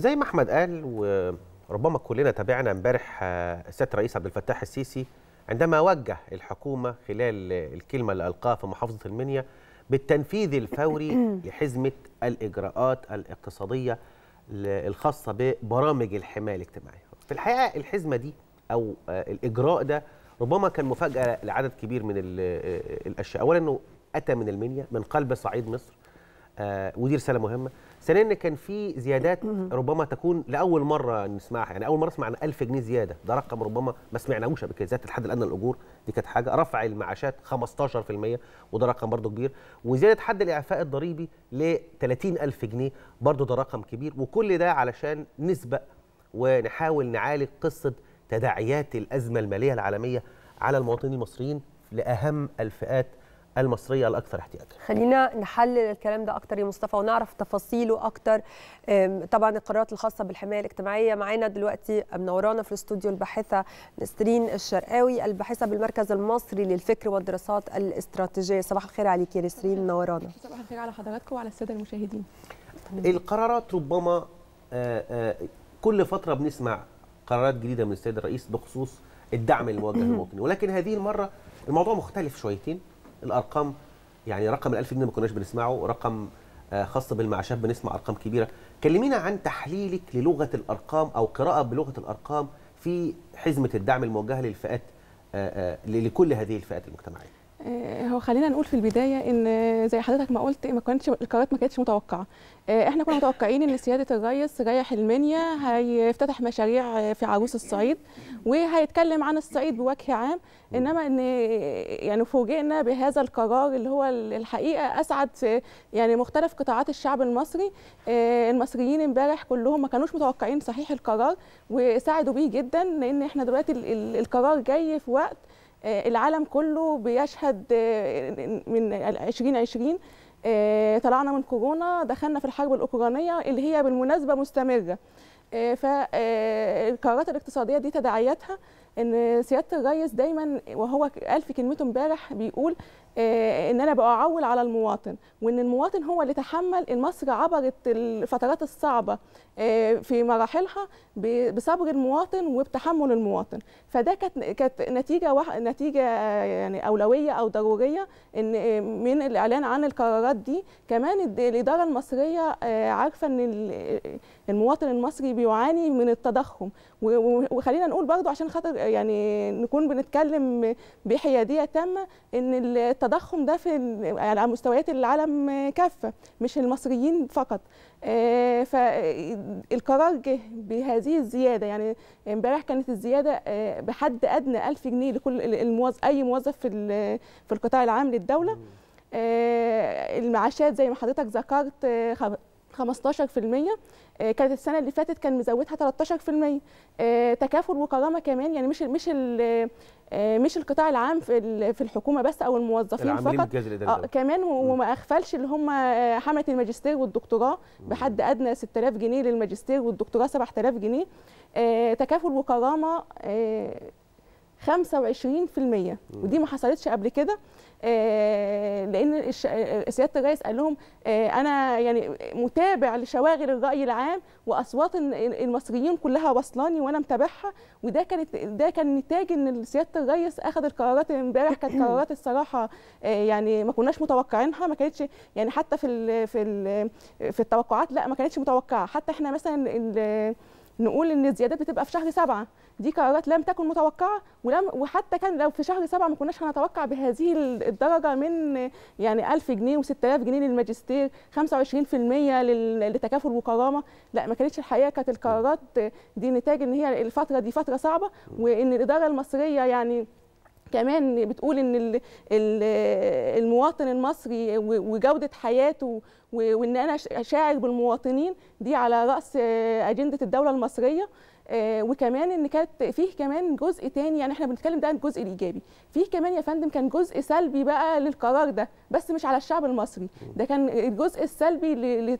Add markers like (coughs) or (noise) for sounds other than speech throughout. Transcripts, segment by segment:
زي ما احمد قال وربما كلنا تابعنا امبارح آه، السيد الرئيس عبد الفتاح السيسي عندما وجه الحكومه خلال الكلمه اللي القاها في محافظه المنيا بالتنفيذ الفوري (coughs) لحزمه الاجراءات الاقتصاديه الخاصه ببرامج الحمايه الاجتماعيه. في الحقيقه الحزمه دي او آه، الاجراء ده ربما كان مفاجاه لعدد كبير من آه، الاشياء، اولا انه اتى من المنيا من قلب صعيد مصر آه، ودي رساله مهمه ثانيا ان كان في زيادات ربما تكون لاول مره نسمعها يعني اول مره اسمع عن 1000 جنيه زياده ده رقم ربما ما سمعناهوش قبل كده زياده الحد الادنى للاجور دي كانت حاجه رفع المعاشات 15% وده رقم برضو كبير وزياده حد الاعفاء الضريبي ل 30000 جنيه برضو ده رقم كبير وكل ده علشان نسبق ونحاول نعالج قصه تداعيات الازمه الماليه العالميه على المواطنين المصريين لاهم الفئات المصريه الاكثر احتياجا. خلينا نحلل الكلام ده اكتر يا مصطفى ونعرف تفاصيله اكتر طبعا القرارات الخاصه بالحمايه الاجتماعيه معانا دلوقتي منورانا في الاستوديو الباحثه نسرين الشرقاوي الباحثه بالمركز المصري للفكر والدراسات الاستراتيجيه صباح الخير عليك يا نسرين منورانا. صباح الخير على حضراتكم وعلى الساده المشاهدين. القرارات ربما آه، آه، كل فتره بنسمع قرارات جديده من السيد الرئيس بخصوص الدعم الموجه للمواطنين ولكن هذه المره الموضوع مختلف شويتين الارقام يعني رقم ال 1000 جنيه ما كناش بنسمعه رقم آه، خاصه بالمعاشات بنسمع ارقام كبيره كلمينا عن تحليلك للغه الارقام او قراءه بلغه الارقام في حزمه الدعم الموجهه للفئات آه، آه، لكل هذه الفئات المجتمعيه آه، هو خلينا نقول في البدايه ان زي حضرتك ما قلت ما كانتش القرارات ما كانتش متوقعه آه، احنا كنا متوقعين ان سياده الريس رايح المنيا هيفتتح مشاريع في عروس الصعيد وهيتكلم عن الصعيد بوجه عام انما ان يعني فوجئنا بهذا القرار اللي هو الحقيقه اسعد في يعني مختلف قطاعات الشعب المصري آه، المصريين امبارح كلهم ما كانوش متوقعين صحيح القرار وساعدوا بيه جدا لان احنا دلوقتي القرار جاي في وقت آه، العالم كله بيشهد آه، من 2020 آه، طلعنا من كورونا دخلنا في الحرب الاوكرانيه اللي هي بالمناسبه مستمره فالقرارات الاقتصاديه دي تداعياتها ان سياده الرئيس دايما وهو قال في كلمته امبارح بيقول آه، ان انا بقى اعول على المواطن وان المواطن هو اللي تحمل ان مصر عبرت الفترات الصعبه آه، في مراحلها بصبر المواطن وبتحمل المواطن فده كانت كانت نتيجه نتيجه يعني اولويه او ضروريه ان آه، من الاعلان عن القرارات دي كمان الاداره المصريه عارفه ان المواطن المصري بيعاني من التضخم وخلينا نقول برضو عشان خاطر يعني نكون بنتكلم بحياديه تامه ان التضخم التضخم ده في على مستويات العالم كافه مش المصريين فقط آه، فالقرار جه بهذه الزياده يعني امبارح كانت الزياده آه، بحد ادنى 1000 جنيه لكل الموظف اي موظف في في القطاع العام للدوله آه، المعاشات زي ما حضرتك ذكرت 15% آه، كانت السنه اللي فاتت كان مزودها 13% آه، تكافل وكرامه كمان يعني مش مش آه، مش القطاع العام في في الحكومه بس او الموظفين فقط آه كمان وما اغفلش اللي هم حمله الماجستير والدكتوراه بحد ادنى 6000 جنيه للماجستير والدكتوراه 7000 جنيه تكافل وكرامه 25% ودي ما حصلتش قبل كده آه، لان سياده الرئيس قال لهم آه، انا يعني متابع لشواغل الراي العام واصوات المصريين كلها واصلاني وانا متابعها وده كانت ده كان نتاج ان سياده الرئيس اخذ القرارات امبارح كانت (coughs) قرارات الصراحه آه، يعني ما كناش متوقعينها ما كانتش يعني حتى في في في التوقعات لا ما كانتش متوقعه حتى احنا مثلا نقول ان الزيادات بتبقى في شهر سبعه دي قرارات لم تكن متوقعه ولم وحتى كان لو في شهر سبعه ما كناش هنتوقع بهذه الدرجه من يعني 1000 جنيه و6000 جنيه للماجستير 25% لتكافل وكرامه لا ما كانتش الحقيقه كانت القرارات دي نتاج ان هي الفتره دي فتره صعبه وان الاداره المصريه يعني كمان بتقول ان المواطن المصري وجوده حياته وان انا شاعر بالمواطنين دي على راس آه، اجنده الدوله المصريه آه، وكمان ان كانت فيه كمان جزء تاني يعني احنا بنتكلم ده الجزء الايجابي فيه كمان يا فندم كان جزء سلبي بقى للقرار ده بس مش على الشعب المصري ده كان الجزء السلبي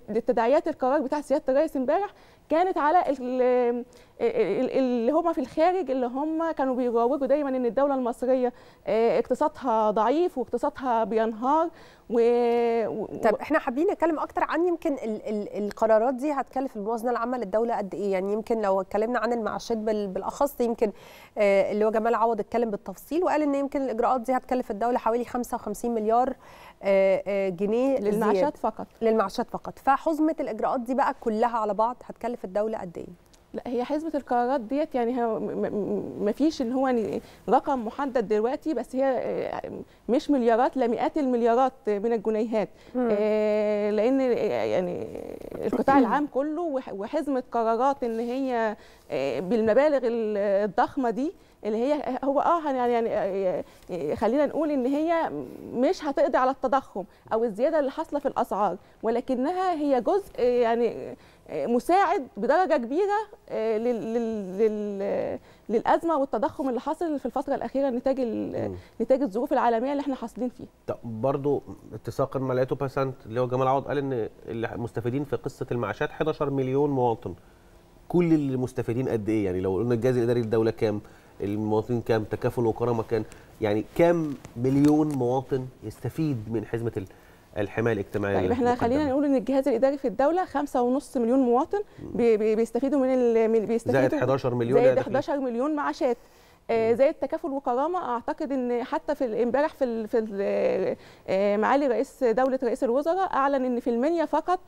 لتداعيات القرار بتاع سياده الرئيس امبارح كانت على اللي هم في الخارج اللي هم كانوا بيروجوا دايما ان الدوله المصريه آه، اقتصادها ضعيف واقتصادها بينهار و... طب احنا حابين نتكلم اكتر عن يمكن ال ال القرارات دي هتكلف الموازنه العامه للدوله قد ايه يعني يمكن لو اتكلمنا عن المعاشات بالاخص يمكن آه، اللي هو جمال عوض اتكلم بالتفصيل وقال ان يمكن الاجراءات دي هتكلف الدوله حوالي 55 مليار آه، آه، جنيه للمعاشات فقط للمعاشات فقط فحزمه الاجراءات دي بقى كلها على بعض هتكلف الدوله قد ايه لا هي حزمه القرارات ديت يعني ما فيش اللي هو رقم محدد دلوقتي بس هي آه، مش مليارات لا مئات المليارات من الجنيهات لان يعني القطاع (clears throat) العام كله وحزمه قرارات ان هي بالمبالغ الضخمه دي اللي هي هو اه يعني, يعني آه، خلينا نقول ان هي مش هتقضي على التضخم او الزياده اللي حاصله في الاسعار ولكنها هي جزء آه، يعني آه، مساعد بدرجه كبيره لل لل للازمه والتضخم اللي حاصل في الفتره الاخيره نتاج نتاج الظروف العالميه اللي احنا حاصلين فيها. طب برضه اتساق لقيته باسنت اللي هو جمال عوض قال ان المستفيدين في قصه المعاشات 11 مليون مواطن. كل المستفيدين قد ايه يعني لو قلنا الجهاز الاداري للدوله كام؟ المواطنين كام تكافل وكرامه كان يعني كام مليون مواطن يستفيد من حزمه الحمايه الاجتماعيه طيب احنا المقدمة. خلينا نقول ان الجهاز الاداري في الدوله 5.5 مليون مواطن بي بيستفيدوا من بيستفيدوا زائد 11 مليون زائد 11 مليون معاشات آه، زي التكافل وكرامه اعتقد ان حتى في امبارح في في آه، معالي رئيس دوله رئيس الوزراء اعلن ان في المنيا فقط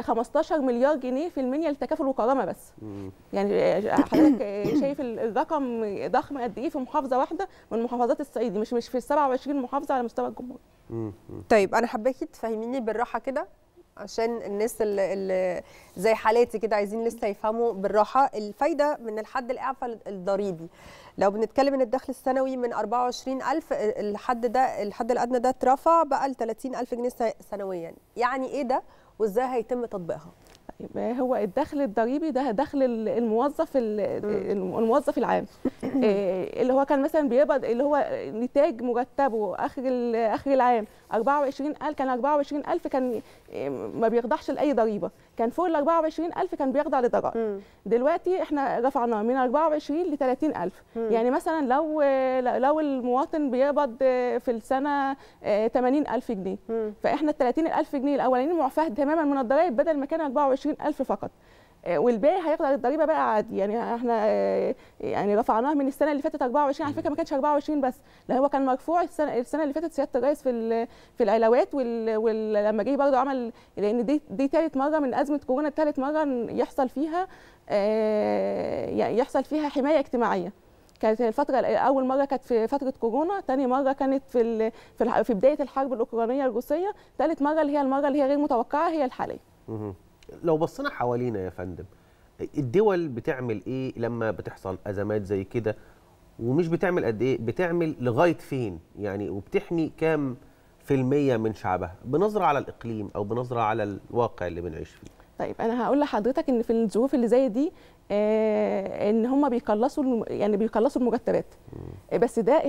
15 آه، مليار جنيه في المنيا للتكافل وكرامه بس يعني حضرتك شايف الرقم ضخم قد ايه في محافظه واحده من محافظات الصعيد مش مش في 27 محافظه على مستوى الجمهوريه طيب انا حباكي تفهميني بالراحه كده عشان الناس اللي, اللي زي حالاتي كده عايزين لسه يفهموا بالراحه الفايده من الحد الاعفى الضريبي لو بنتكلم ان الدخل السنوي من 24000 الحد ده الحد الادنى ده اترفع بقى ل 30000 جنيه سنويا يعني ايه ده وازاي هيتم تطبيقها يبقى هو الدخل الضريبي ده دخل الموظف الموظف العام (clears throat) آه، اللي هو كان مثلا بيقبض اللي هو نتاج مرتبه اخر اخر العام 24000 كان 24000 كان آه، ما بيخضعش لاي ضريبه كان فوق ال 24000 كان بيخضع لضرائب دلوقتي احنا رفعناه من 24 ل 30000 يعني مثلا لو لو المواطن بيقبض آه، في السنه 80000 جنيه فاحنا ال 30000 جنيه الاولانيين معفاه تماما من الضرائب بدل ما كان 24 ألف فقط آه، والباقي هياخد على الضريبه بقى عادي يعني احنا آه، يعني رفعناها من السنه اللي فاتت 24 على فكره ما كانش 24 بس لا هو كان مرفوع السنه السنه اللي فاتت سياده الرئيس في في العلاوات ولما جه برضه عمل لان دي دي ثالث مره من ازمه كورونا ثالث مره يحصل فيها آه، يحصل فيها حمايه اجتماعيه كانت الفترة أول مرة كانت في فترة كورونا، تاني مرة كانت في في بداية الحرب الأوكرانية الروسية، ثالث مرة اللي هي المرة اللي هي غير متوقعة هي الحالية. لو بصينا حوالينا يا فندم الدول بتعمل ايه لما بتحصل ازمات زي كده ومش بتعمل قد ايه بتعمل لغايه فين يعني وبتحمي كام في المية من شعبها بنظرة على الإقليم أو بنظرة على الواقع اللي بنعيش فيه طيب أنا هقول لحضرتك إن في الظروف اللي زي دي آه، إن هم بيقلصوا يعني بيقلصوا المرتبات بس ده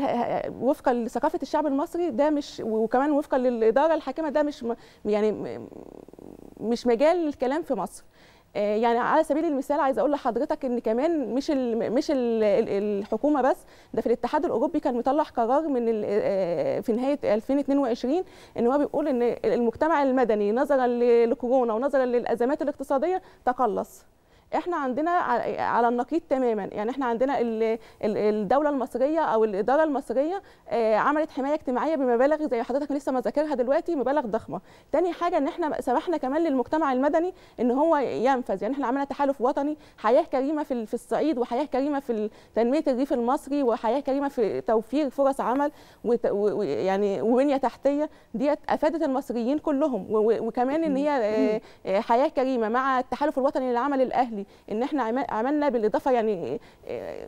وفقا لثقافة الشعب المصري ده مش وكمان وفقا للإدارة الحاكمة ده مش يعني مش مجال الكلام في مصر آه، يعني على سبيل المثال عايزه اقول لحضرتك ان كمان مش ال مش ال الحكومه بس ده في الاتحاد الاوروبي كان مطلع قرار من آه، في نهايه 2022 ان هو بيقول ان المجتمع المدني نظرا لكورونا ونظرا للازمات الاقتصاديه تقلص احنا عندنا على النقيض تماما يعني احنا عندنا الدوله المصريه او الاداره المصريه آه، عملت حمايه اجتماعيه بمبالغ زي حضرتك لسه ما ذاكرها دلوقتي مبالغ ضخمه تاني حاجه ان احنا سمحنا كمان للمجتمع المدني ان هو ينفذ يعني احنا عملنا تحالف وطني حياه كريمه في في الصعيد وحياه كريمه في تنميه الريف المصري وحياه كريمه في توفير فرص عمل ويعني وبنيه تحتيه ديت افادت المصريين كلهم وكمان ان هي آه، آه، حياه كريمه مع التحالف الوطني للعمل الاهلي يعني ان احنا عملنا بالاضافه يعني آه،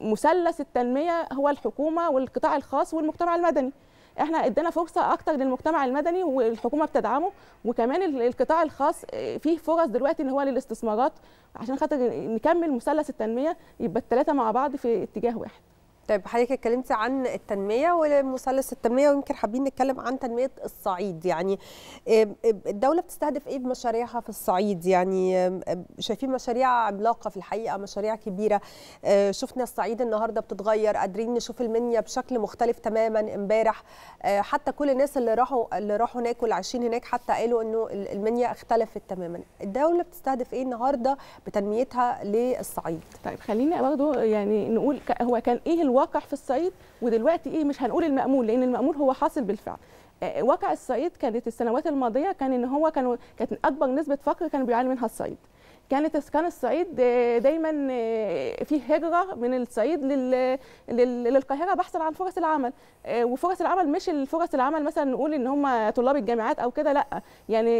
مثلث التنميه هو الحكومه والقطاع الخاص والمجتمع المدني احنا ادينا فرصه اكتر للمجتمع المدني والحكومه بتدعمه وكمان القطاع الخاص آه، فيه فرص دلوقتي ان هو للاستثمارات عشان خاطر نكمل مثلث التنميه يبقى الثلاثه مع بعض في اتجاه واحد طيب حضرتك اتكلمتي عن التنميه ومثلث التنميه ويمكن حابين نتكلم عن تنميه الصعيد يعني الدوله بتستهدف ايه بمشاريعها في الصعيد يعني شايفين مشاريع عملاقه في الحقيقه مشاريع كبيره آه، شفنا الصعيد النهارده بتتغير قادرين نشوف المنيا بشكل مختلف تماما امبارح آه، حتى كل الناس اللي راحوا اللي راحوا هناك واللي هناك حتى قالوا انه المنيا اختلفت تماما الدوله بتستهدف ايه النهارده بتنميتها للصعيد طيب خليني برضه يعني نقول هو كان ايه الو... واقع في الصعيد ودلوقتي ايه مش هنقول المأمول لان المأمول هو حاصل بالفعل آه، آه، واقع الصعيد كانت السنوات الماضيه كان ان هو كانوا كانت اكبر نسبه فقر كانوا بيعاني منها الصعيد كانت اسكان الصعيد آه، دايما في هجره من الصعيد للقاهره بحثا عن فرص العمل وفرص العمل مش الفرص العمل مثلا نقول ان هم طلاب الجامعات او كده لا يعني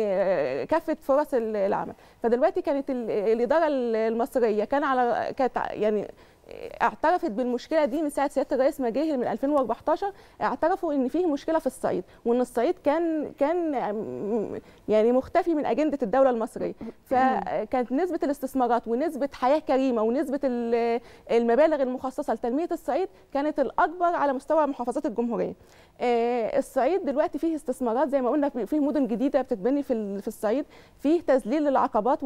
كافه فرص العمل فدلوقتي كانت الاداره المصريه كان على كانت يعني اعترفت بالمشكله دي من ساعه سياده الرئيس مجاهر من 2014 اعترفوا ان فيه مشكله في الصعيد وان الصعيد كان كان يعني مختفي من اجنده الدوله المصريه فكانت نسبه الاستثمارات ونسبه حياه كريمه ونسبه المبالغ المخصصه لتنميه الصعيد كانت الاكبر على مستوى محافظات الجمهوريه آه، الصعيد دلوقتي فيه استثمارات زي ما قلنا فيه مدن جديده بتتبني في في الصعيد فيه تذليل للعقبات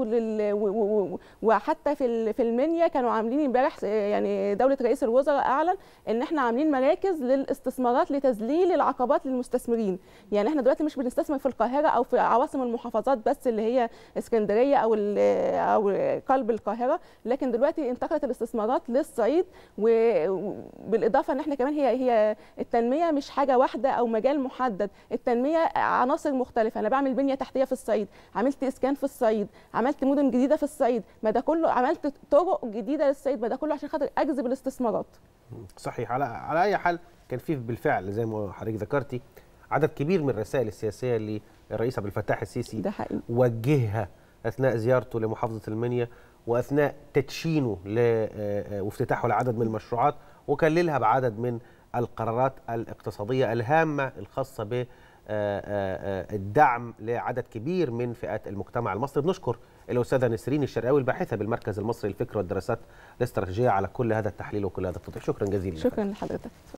وحتى في في المنيا كانوا عاملين امبارح آه، يعني دوله رئيس الوزراء اعلن ان احنا عاملين مراكز للاستثمارات لتذليل العقبات للمستثمرين يعني احنا دلوقتي مش بنستثمر في القاهره او في عواصم المحافظات بس اللي هي اسكندريه او او قلب القاهره لكن دلوقتي انتقلت الاستثمارات للصعيد وبالاضافه ان احنا كمان هي هي التنميه مش حاجه واحده او مجال محدد التنميه عناصر مختلفه انا بعمل بنيه تحتيه في الصعيد عملت اسكان في الصعيد عملت مدن جديده في الصعيد ما ده كله عملت طرق جديده للصعيد ما ده كله عشان قادر اجذب الاستثمارات صحيح على على اي حال كان في بالفعل زي ما حضرتك ذكرتي عدد كبير من الرسائل السياسيه اللي الرئيس عبد الفتاح السيسي ده حقيقي. وجهها اثناء زيارته لمحافظه المنيا واثناء تدشينه آه، وافتتاحه لعدد من المشروعات وكللها بعدد من القرارات الاقتصاديه الهامه الخاصه ب آه، آه، الدعم لعدد كبير من فئات المجتمع المصري بنشكر الاستاذه نسرين الشرقاوي الباحثه بالمركز المصري للفكر والدراسات الاستراتيجيه على كل هذا التحليل وكل هذا التوضيح شكرا جزيلا شكرا لحضرتك